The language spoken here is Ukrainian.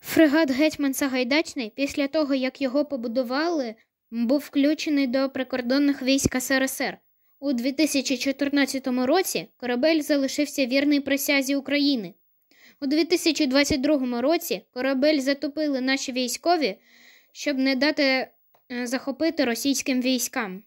Фрегат Гетьман Сагайдачний, після того, як його побудували, був включений до прикордонних військ СРСР. У 2014 році корабель залишився вірний присязі України. У 2022 році корабель затопили наші військові, щоб не дати е, захопити російським військам.